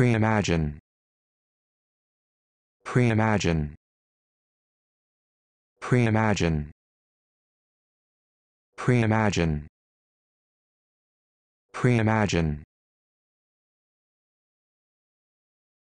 Pre-imagine. Pre-imagine. Pre-imagine. Pre-imagine. Pre-imagine.